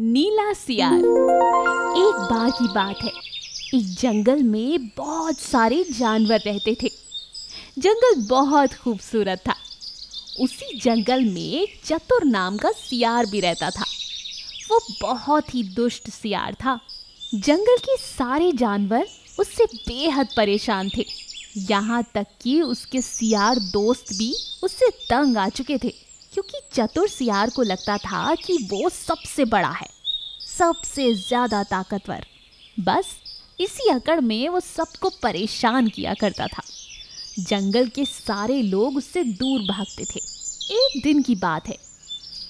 नीला सियार एक बार की बात है एक जंगल में बहुत सारे जानवर रहते थे जंगल बहुत खूबसूरत था उसी जंगल में चतुर नाम का सियार भी रहता था वो बहुत ही दुष्ट सियार था जंगल के सारे जानवर उससे बेहद परेशान थे यहाँ तक कि उसके सियार दोस्त भी उससे तंग आ चुके थे क्योंकि चतुर सियार को लगता था कि वो सबसे बड़ा है सबसे ज़्यादा ताकतवर बस इसी अकड़ में वो सबको परेशान किया करता था जंगल के सारे लोग उससे दूर भागते थे एक दिन की बात है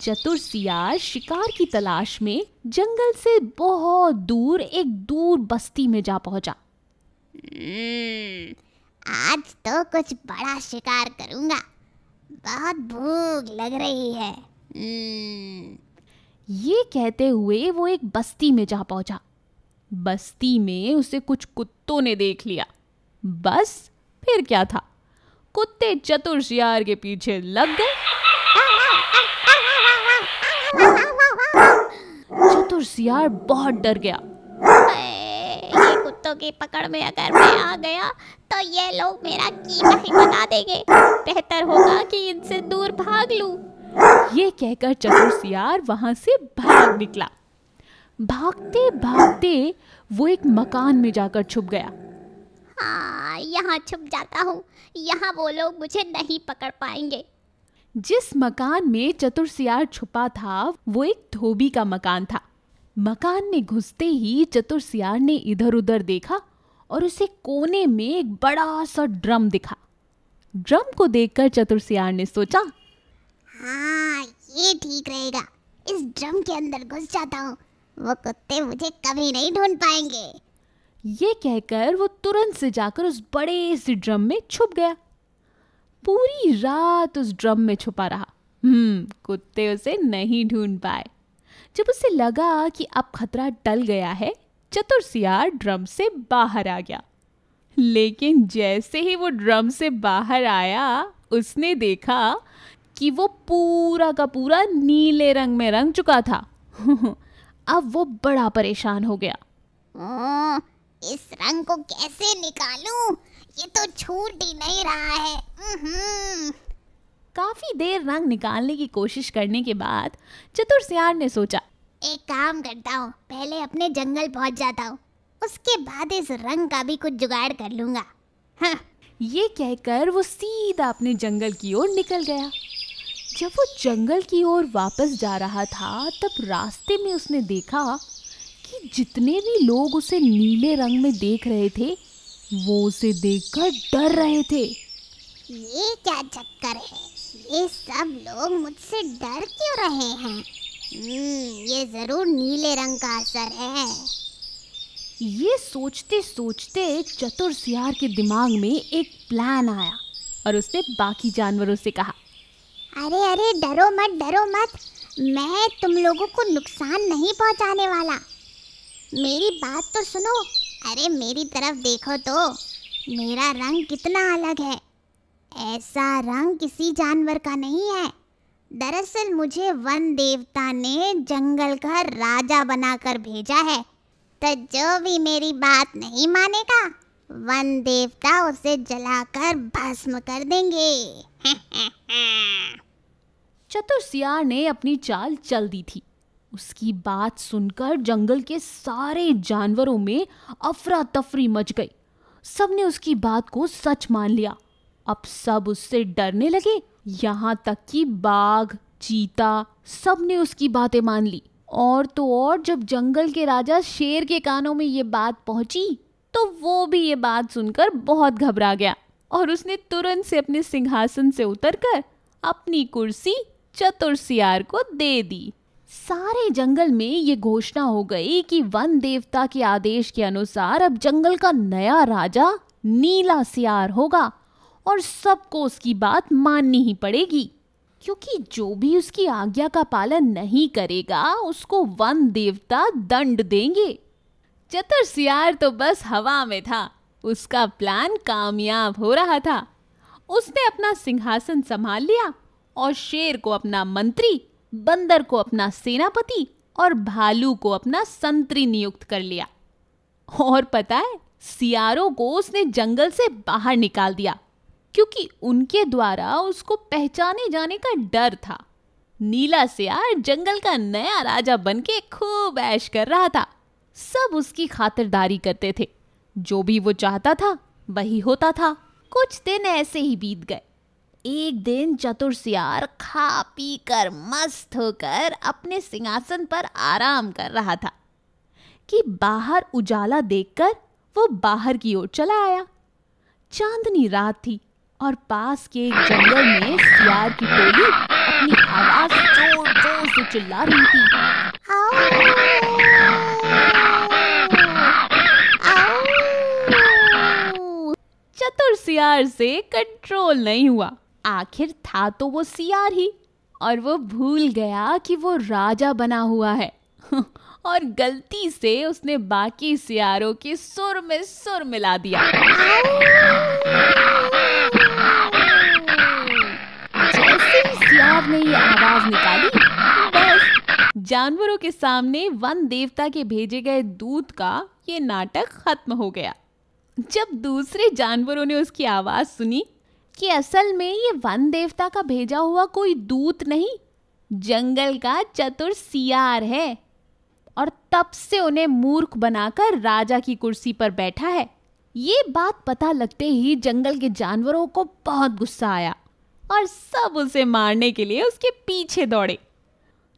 चतुर सियार शिकार की तलाश में जंगल से बहुत दूर एक दूर बस्ती में जा पहुंचा हम्म, आज तो कुछ बड़ा शिकार करूंगा बहुत भूख लग रही है हम्म। ये कहते हुए वो एक बस्ती में जा पहुंचा बस्ती में उसे कुछ कुत्तों ने देख लिया बस फिर क्या था कुत्ते चतुर शियार के पीछे लग गए चतुर सियार बहुत डर गया लोगों की पकड़ में अगर मैं आ गया तो ये लोग मेरा कीमा ही बना देंगे बेहतर होगा कि इनसे दूर भाग लूं। ये कहकर चतुर सियार वहां से भाग निकला भागते भागते वो एक मकान में जाकर छुप गया हाँ यहाँ छुप जाता हूँ यहाँ वो लोग मुझे नहीं पकड़ पाएंगे जिस मकान में चतुर सियार छुपा था वो एक धोबी का मकान था मकान में घुसते ही चतुर सियार ने इधर उधर देखा और उसे कोने में एक बड़ा सा ड्रम दिखा ड्रम को देखकर चतुर सियार ने सोचा हाँ ये ठीक रहेगा इस ड्रम के अंदर घुस जाता हूँ वो कुत्ते मुझे कभी नहीं ढूंढ पाएंगे ये कहकर वो तुरंत से जाकर उस बड़े से ड्रम में छुप गया पूरी रात उस ड्रम में छुपा रहा हम्म कुत्ते उसे नहीं ढूंढ पाए जब उसे लगा कि अब खतरा टल गया है चतुर सियार ड्रम से बाहर आ गया लेकिन जैसे ही वो ड्रम से बाहर आया उसने देखा कि वो पूरा का पूरा नीले रंग में रंग चुका था अब वो बड़ा परेशान हो गया ओ, हम्म, इस रंग को कैसे निकालूं? ये तो छूट ही नहीं रहा है हम्म, काफी देर रंग निकालने की कोशिश करने के बाद चतुर सियार ने सोचा एक काम करता हूँ पहले अपने जंगल पहुँच जाता हूँ उसके बाद इस रंग का भी कुछ जुगाड़ कर लूंगा हाँ ये कहकर वो सीधा अपने जंगल की ओर निकल गया जब वो जंगल की ओर वापस जा रहा था तब रास्ते में उसने देखा कि जितने भी लोग उसे नीले रंग में देख रहे थे वो उसे देखकर डर रहे थे ये क्या चक्कर है ये सब लोग मुझसे डर क्यों रहे हैं हम्म, ये जरूर नीले रंग का असर है ये सोचते सोचते चतुर सियार के दिमाग में एक प्लान आया और उसने बाकी जानवरों से कहा अरे अरे डरो मत डरो मत मैं तुम लोगों को नुकसान नहीं पहुंचाने वाला मेरी बात तो सुनो अरे मेरी तरफ देखो तो मेरा रंग कितना अलग है ऐसा रंग किसी जानवर का नहीं है दरअसल मुझे वन देवता ने जंगल का राजा बनाकर भेजा है तो जो भी मेरी बात नहीं मानेगा वन देवता उसे जलाकर भस्म कर देंगे चतुर सियार ने अपनी चाल चल दी थी उसकी बात सुनकर जंगल के सारे जानवरों में अफरा तफरी मच गई सबने उसकी बात को सच मान लिया अब सब उससे डरने लगे यहाँ तक कि बाघ चीता सब ने उसकी बातें मान ली और तो और जब जंगल के राजा शेर के कानों में ये बात पहुंची तो वो भी ये बात सुनकर बहुत घबरा गया और उसने तुरंत से अपने सिंहासन से उतरकर अपनी कुर्सी चतुर सियार को दे दी सारे जंगल में ये घोषणा हो गई कि वन देवता के आदेश के अनुसार अब जंगल का नया राजा नीला सियार होगा और सबको उसकी बात माननी ही पड़ेगी क्योंकि जो भी उसकी आज्ञा का पालन नहीं करेगा उसको वन देवता दंड देंगे चतुर सियार तो बस हवा में था उसका प्लान कामयाब हो रहा था उसने अपना सिंहासन संभाल लिया और शेर को अपना मंत्री बंदर को अपना सेनापति और भालू को अपना संतरी नियुक्त कर लिया और पता है सियारों को उसने जंगल से बाहर निकाल दिया क्योंकि उनके द्वारा उसको पहचाने जाने का डर था नीला सियार जंगल का नया राजा बनके खूब ऐश कर रहा था सब उसकी खातिरदारी करते थे जो भी वो चाहता था वही होता था कुछ दिन ऐसे ही बीत गए एक दिन चतुर सियार खा पी कर मस्त होकर अपने सिंहासन पर आराम कर रहा था कि बाहर उजाला देखकर वो बाहर की ओर चला आया चांदनी रात थी और पास के एक जंगल में सियार की टोली अपनी आवाज जोर जोर से चिल्ला रही थी चतुर सियार से कंट्रोल नहीं हुआ आखिर था तो वो सियार ही और वो भूल गया कि वो राजा बना हुआ है और गलती से उसने बाकी सियारों की सुर में सुर मिला दिया आवाज ने ये आवाज निकाली बस जानवरों के सामने वन देवता के भेजे गए दूध का ये नाटक खत्म हो गया जब दूसरे जानवरों ने उसकी आवाज सुनी कि असल में ये वन देवता का भेजा हुआ कोई दूत नहीं जंगल का चतुर सियार है और तब से उन्हें मूर्ख बनाकर राजा की कुर्सी पर बैठा है ये बात पता लगते ही जंगल के जानवरों को बहुत गुस्सा आया और सब उसे मारने के लिए उसके पीछे दौड़े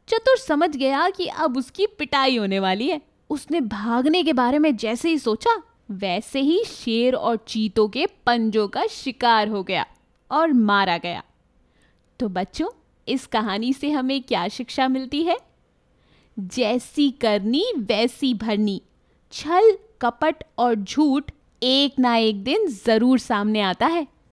चतुर समझ गया कि अब उसकी पिटाई होने वाली है उसने भागने के बारे में जैसे ही सोचा वैसे ही शेर और चीतों के पंजों का शिकार हो गया और मारा गया तो बच्चों इस कहानी से हमें क्या शिक्षा मिलती है जैसी करनी वैसी भरनी छल कपट और झूठ एक ना एक दिन ज़रूर सामने आता है